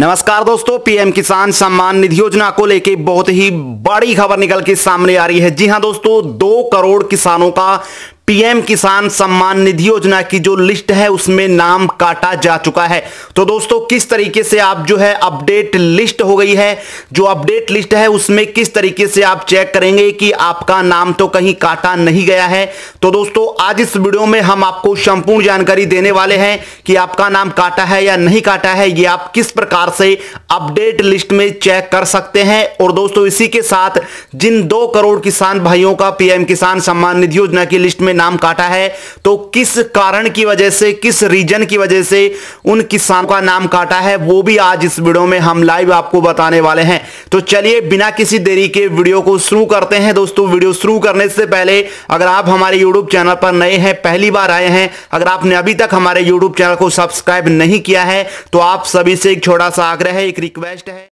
नमस्कार दोस्तों पीएम किसान सम्मान निधि योजना को लेकर बहुत ही बड़ी खबर निकल के सामने आ रही है जी हां दोस्तों दो करोड़ किसानों का पीएम किसान सम्मान निधि योजना की जो लिस्ट है उसमें नाम काटा जा चुका है तो दोस्तों किस तरीके से आप जो है अपडेट लिस्ट हो गई है जो अपडेट लिस्ट है उसमें किस तरीके से आप चेक करेंगे कि आपका नाम तो कहीं काटा नहीं गया है तो दोस्तों आज इस वीडियो में हम आपको संपूर्ण जानकारी देने वाले हैं कि आपका नाम काटा है या नहीं काटा है ये आप किस प्रकार से अपडेट लिस्ट में चेक कर सकते हैं और दोस्तों इसी के साथ जिन दो करोड़ किसान भाइयों का पीएम किसान सम्मान निधि योजना की लिस्ट में में नाम काटा है तो किस कारण की वजह से किस रीजन की वजह से उन किसानों का नाम काटा है वो भी आज इस वीडियो में हम लाइव आपको बताने वाले हैं तो चलिए बिना किसी देरी के वीडियो को शुरू करते हैं दोस्तों वीडियो शुरू करने से पहले अगर आप हमारे यूट्यूब चैनल पर नए हैं पहली बार आए हैं अगर आपने अभी तक हमारे यूट्यूब चैनल को सब्सक्राइब नहीं किया है तो आप सभी से एक छोटा सा आग्रह है एक रिक्वेस्ट है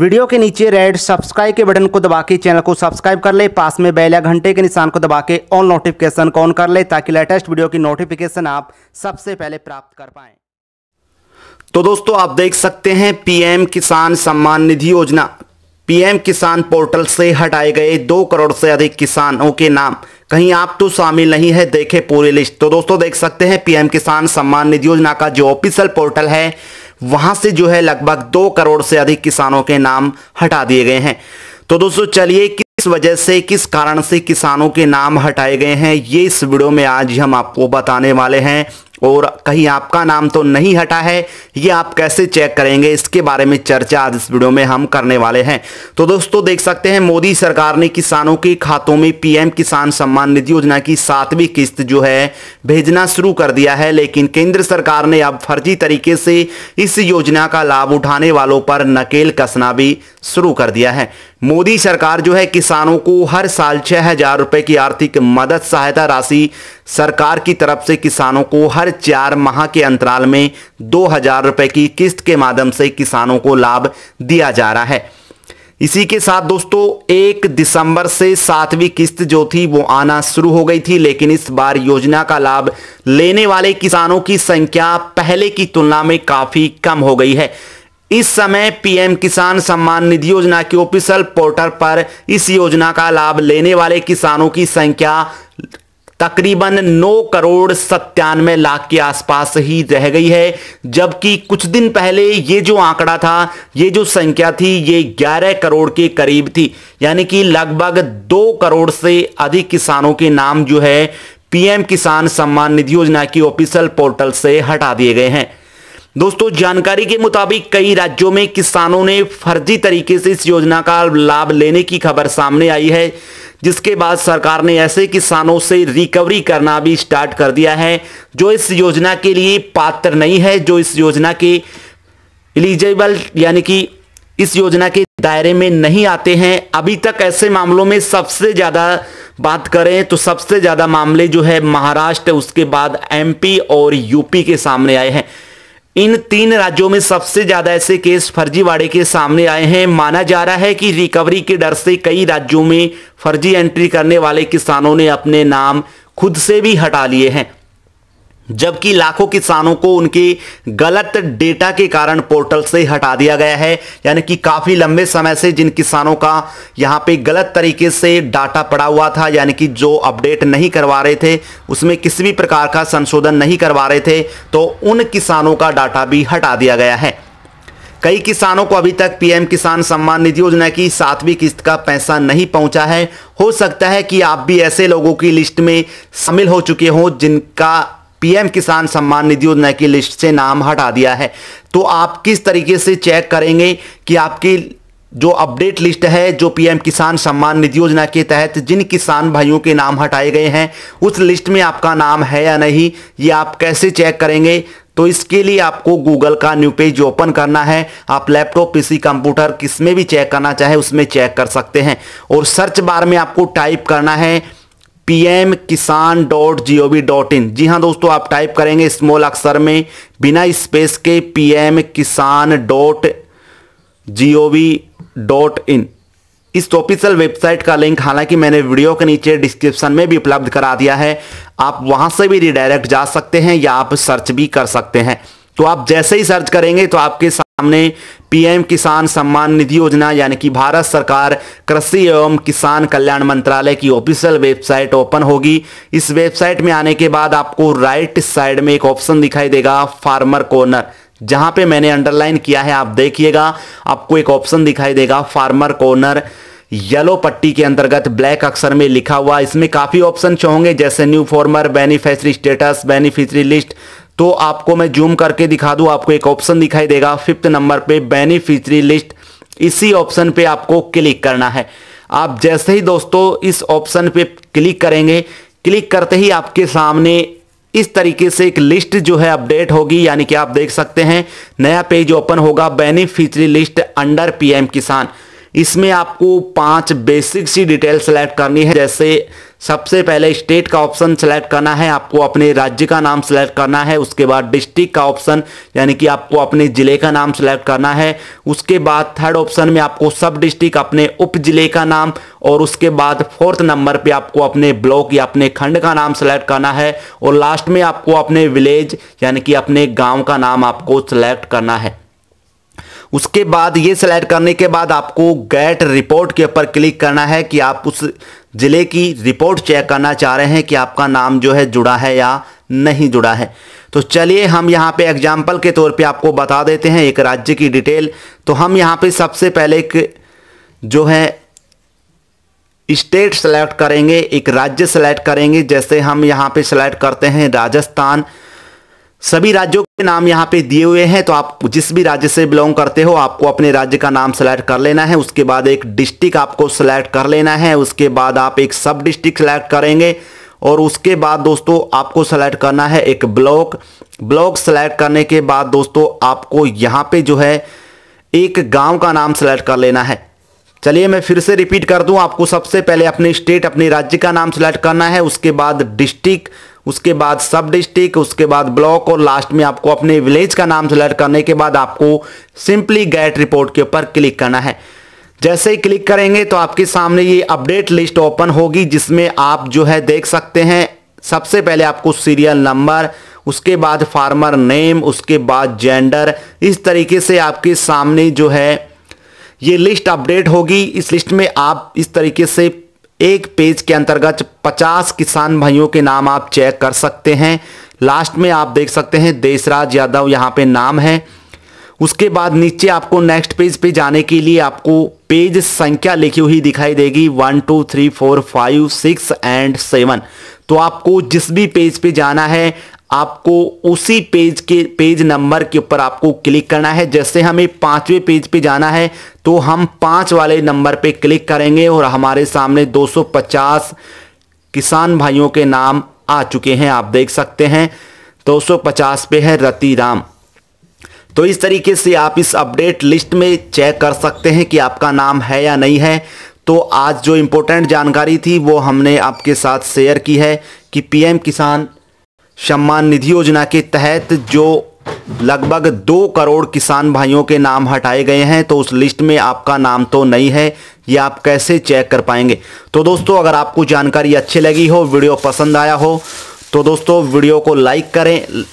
वीडियो के नीचे रेड सब्सक्राइब के बटन को दबा के चैनल को सब्सक्राइब कर ले पास में बेल या घंटे के निशान को दबा के ऑल नोटिफिकेशन को ऑन कर ले ताकि लेटेस्ट वीडियो की नोटिफिकेशन आप सबसे पहले प्राप्त कर पाए तो दोस्तों आप देख सकते हैं पीएम किसान सम्मान निधि योजना पीएम किसान पोर्टल से हटाए गए दो करोड़ से अधिक किसानों के नाम कहीं आप तो शामिल नहीं है देखे पूरी लिस्ट तो दोस्तों देख सकते हैं पीएम किसान सम्मान निधि योजना का जो ऑफिशियल पोर्टल है वहां से जो है लगभग दो करोड़ से अधिक किसानों के नाम हटा दिए गए हैं तो दोस्तों चलिए किस वजह से किस कारण से किसानों के नाम हटाए गए हैं ये इस वीडियो में आज हम आपको बताने वाले हैं और कहीं आपका नाम तो नहीं हटा है ये आप कैसे चेक करेंगे इसके बारे में चर्चा आज इस वीडियो में हम करने वाले हैं तो दोस्तों देख सकते हैं मोदी सरकार ने किसानों के खातों में पीएम किसान सम्मान निधि योजना की सातवीं किस्त जो है भेजना शुरू कर दिया है लेकिन केंद्र सरकार ने अब फर्जी तरीके से इस योजना का लाभ उठाने वालों पर नकेल कसना भी शुरू कर दिया है मोदी सरकार जो है किसानों को हर साल छह हजार रुपए की आर्थिक मदद सहायता राशि सरकार की तरफ से किसानों को हर चार माह के अंतराल में दो हजार रुपए की किस्त के माध्यम से किसानों को लाभ दिया जा रहा है इसी के साथ दोस्तों एक दिसंबर से सातवीं किस्त जो थी वो आना शुरू हो गई थी लेकिन इस बार योजना का लाभ लेने वाले किसानों की संख्या पहले की तुलना में काफ़ी कम हो गई है इस समय पीएम किसान सम्मान निधि योजना के ऑफिशियल पोर्टल पर इस योजना का लाभ लेने वाले किसानों की संख्या तकरीबन 9 करोड़ सत्तानवे लाख के आसपास ही रह गई है जबकि कुछ दिन पहले ये जो आंकड़ा था ये जो संख्या थी ये 11 करोड़ के करीब थी यानी कि लगभग 2 करोड़ से अधिक किसानों के नाम जो है पीएम किसान सम्मान निधि योजना की ऑफिशियल पोर्टल से हटा दिए गए हैं दोस्तों जानकारी के मुताबिक कई राज्यों में किसानों ने फर्जी तरीके से इस योजना का लाभ लेने की खबर सामने आई है जिसके बाद सरकार ने ऐसे किसानों से रिकवरी करना भी स्टार्ट कर दिया है जो इस योजना के लिए पात्र नहीं है जो इस योजना के एलिजिबल यानी कि इस योजना के दायरे में नहीं आते हैं अभी तक ऐसे मामलों में सबसे ज़्यादा बात करें तो सबसे ज़्यादा मामले जो है महाराष्ट्र उसके बाद एमपी और यूपी के सामने आए हैं इन तीन राज्यों में सबसे ज्यादा ऐसे केस फर्जीवाड़े के सामने आए हैं माना जा रहा है कि रिकवरी के डर से कई राज्यों में फर्जी एंट्री करने वाले किसानों ने अपने नाम खुद से भी हटा लिए हैं जबकि लाखों किसानों को उनके गलत डेटा के कारण पोर्टल से हटा दिया गया है यानी कि काफ़ी लंबे समय से जिन किसानों का यहाँ पे गलत तरीके से डाटा पड़ा हुआ था यानी कि जो अपडेट नहीं करवा रहे थे उसमें किसी भी प्रकार का संशोधन नहीं करवा रहे थे तो उन किसानों का डाटा भी हटा दिया गया है कई किसानों को अभी तक पीएम किसान सम्मान निधि योजना की सातवीं किस्त का पैसा नहीं पहुंचा है हो सकता है कि आप भी ऐसे लोगों की लिस्ट में शामिल हो चुके हों जिनका पीएम किसान सम्मान निधि योजना की लिस्ट से नाम हटा दिया है तो आप किस तरीके से चेक करेंगे कि आपकी जो अपडेट लिस्ट है जो पीएम किसान सम्मान निधि योजना के तहत जिन किसान भाइयों के नाम हटाए गए हैं उस लिस्ट में आपका नाम है या नहीं ये आप कैसे चेक करेंगे तो इसके लिए आपको गूगल का न्यू पेज ओपन करना है आप लैपटॉप पीसी कंप्यूटर किस में भी चेक करना चाहे उसमें चेक कर सकते हैं और सर्च बार में आपको टाइप करना है PM Kisan dot G O V dot in जी हाँ दोस्तों आप टाइप करेंगे स्मॉल अक्षर में बिना स्पेस के PM Kisan dot G O V dot in इस ऑफिशियल वेबसाइट का लिंक हालांकि मैंने वीडियो के नीचे डिस्क्रिप्शन में भी उपलब्ध करा दिया है आप वहां से भी रिडायरेक्ट जा सकते हैं या आप सर्च भी कर सकते हैं तो आप जैसे ही सर्च करेंगे तो आपके सामने पीएम किसान सम्मान निधि योजना यानी कि भारत सरकार कृषि एवं किसान कल्याण मंत्रालय की ऑफिशियल वेबसाइट ओपन होगी इस वेबसाइट में आने के बाद आपको राइट साइड में एक ऑप्शन दिखाई देगा फार्मर कॉर्नर जहां पे मैंने अंडरलाइन किया है आप देखिएगा आपको एक ऑप्शन दिखाई देगा फार्मर कॉर्नर येलो पट्टी के अंतर्गत ब्लैक अक्षर में लिखा हुआ इसमें काफ़ी ऑप्शन होंगे जैसे new farmer beneficiary status beneficiary list तो आपको मैं जूम करके दिखा दूं आपको एक ऑप्शन दिखाई देगा फिफ्थ नंबर पे बेनिफिशरी लिस्ट इसी ऑप्शन पे आपको क्लिक करना है आप जैसे ही दोस्तों इस ऑप्शन पे क्लिक करेंगे क्लिक करते ही आपके सामने इस तरीके से एक लिस्ट जो है अपडेट होगी यानी कि आप देख सकते हैं नया पेज ओपन होगा beneficiary list under PM Kisan इसमें आपको पांच बेसिक सी डिटेल सेलेक्ट करनी है जैसे सबसे पहले स्टेट का ऑप्शन सेलेक्ट करना है आपको अपने राज्य का नाम सेलेक्ट करना है उसके बाद डिस्ट्रिक्ट का ऑप्शन यानी कि आपको अपने ज़िले का नाम सेलेक्ट करना है उसके बाद थर्ड ऑप्शन में आपको सब डिस्ट्रिक्ट अपने उप जिले का नाम और उसके बाद फोर्थ नंबर पे आपको अपने ब्लॉक या अपने खंड का नाम सेलेक्ट करना है और लास्ट में आपको अपने विलेज यानी कि अपने गाँव का नाम आपको सेलेक्ट करना है उसके बाद ये सेलेक्ट करने के बाद आपको गेट रिपोर्ट के ऊपर क्लिक करना है कि आप उस ज़िले की रिपोर्ट चेक करना चाह रहे हैं कि आपका नाम जो है जुड़ा है या नहीं जुड़ा है तो चलिए हम यहाँ पे एग्जाम्पल के तौर पे आपको बता देते हैं एक राज्य की डिटेल तो हम यहाँ पे सबसे पहले एक जो है स्टेट सेलेक्ट करेंगे एक राज्य सेलेक्ट करेंगे जैसे हम यहाँ पे सेलेक्ट करते हैं राजस्थान सभी राज्यों के नाम यहाँ पे दिए हुए हैं तो आप जिस भी राज्य से बिलोंग करते हो आपको अपने राज्य का नाम सेलेक्ट कर लेना है उसके बाद एक डिस्ट्रिक्ट आपको सेलेक्ट कर लेना है उसके बाद आप एक सब डिस्ट्रिक्ट सेलेक्ट करेंगे और उसके बाद दोस्तों आपको सेलेक्ट करना है एक ब्लॉक ब्लॉक सेलेक्ट करने के बाद दोस्तों आपको यहाँ पे जो है एक गांव का नाम सेलेक्ट कर लेना है चलिए मैं फिर से रिपीट कर दूं आपको सबसे पहले अपने स्टेट अपने राज्य का नाम सेलेक्ट करना है उसके बाद डिस्ट्रिक्ट उसके बाद सब डिस्ट्रिक्ट उसके बाद ब्लॉक और लास्ट में आपको अपने विलेज का नाम सेलेक्ट करने के बाद आपको सिंपली गेट रिपोर्ट के ऊपर क्लिक करना है जैसे ही क्लिक करेंगे तो आपके सामने ये अपडेट लिस्ट ओपन होगी जिसमें आप जो है देख सकते हैं सबसे पहले आपको सीरियल नंबर उसके बाद फार्मर नेम उसके बाद जेंडर इस तरीके से आपके सामने जो है ये लिस्ट अपडेट होगी इस लिस्ट में आप इस तरीके से एक पेज के अंतर्गत 50 किसान भाइयों के नाम आप चेक कर सकते हैं लास्ट में आप देख सकते हैं देशराज यादव यहाँ पे नाम है उसके बाद नीचे आपको नेक्स्ट पेज पे जाने के लिए आपको पेज संख्या लिखी हुई दिखाई देगी one two three four five six and seven तो आपको जिस भी पेज पे जाना है आपको उसी पेज के पेज नंबर के ऊपर आपको क्लिक करना है जैसे हमें पांचवें पेज पे जाना है तो हम पांच वाले नंबर पे क्लिक करेंगे और हमारे सामने 250 किसान भाइयों के नाम आ चुके हैं आप देख सकते हैं 250 पे है रति राम तो इस तरीके से आप इस अपडेट लिस्ट में चेक कर सकते हैं कि आपका नाम है या नहीं है तो आज जो इम्पोर्टेंट जानकारी थी वो हमने आपके साथ शेयर की है कि पीएम किसान सम्मान निधि योजना के तहत जो लगभग दो करोड़ किसान भाइयों के नाम हटाए गए हैं तो उस लिस्ट में आपका नाम तो नहीं है ये आप कैसे चेक कर पाएंगे तो दोस्तों अगर आपको जानकारी अच्छी लगी हो वीडियो पसंद आया हो तो दोस्तों वीडियो को लाइक करें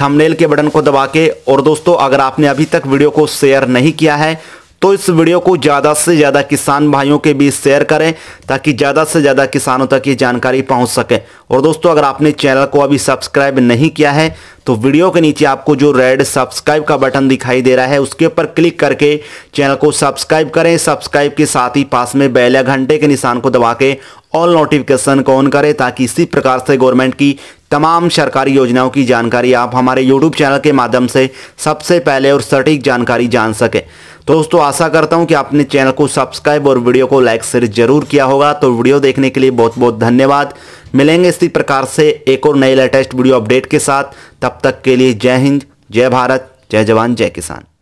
थंबनेल के बटन को दबा के और दोस्तों अगर आपने अभी तक वीडियो को शेयर नहीं किया है तो इस वीडियो को ज़्यादा से ज़्यादा किसान भाइयों के बीच शेयर करें ताकि ज़्यादा से ज़्यादा किसानों तक ये जानकारी पहुंच सके और दोस्तों अगर आपने चैनल को अभी सब्सक्राइब नहीं किया है तो वीडियो के नीचे आपको जो रेड सब्सक्राइब का बटन दिखाई दे रहा है उसके ऊपर क्लिक करके चैनल को सब्सक्राइब करें सब्सक्राइब के साथ ही पास में बैल या घंटे के निशान को दबा के ऑल नोटिफिकेशन को ऑन करें ताकि इसी प्रकार से गवर्नमेंट की तमाम सरकारी योजनाओं की जानकारी आप हमारे यूट्यूब चैनल के माध्यम से सबसे पहले और सटीक जानकारी जान सकें दोस्तों आशा करता हूं कि आपने चैनल को सब्सक्राइब और वीडियो को लाइक शेयर जरूर किया होगा तो वीडियो देखने के लिए बहुत बहुत धन्यवाद मिलेंगे इसी प्रकार से एक और नए लेटेस्ट वीडियो अपडेट के साथ तब तक के लिए जय हिंद जय भारत जय जवान जय किसान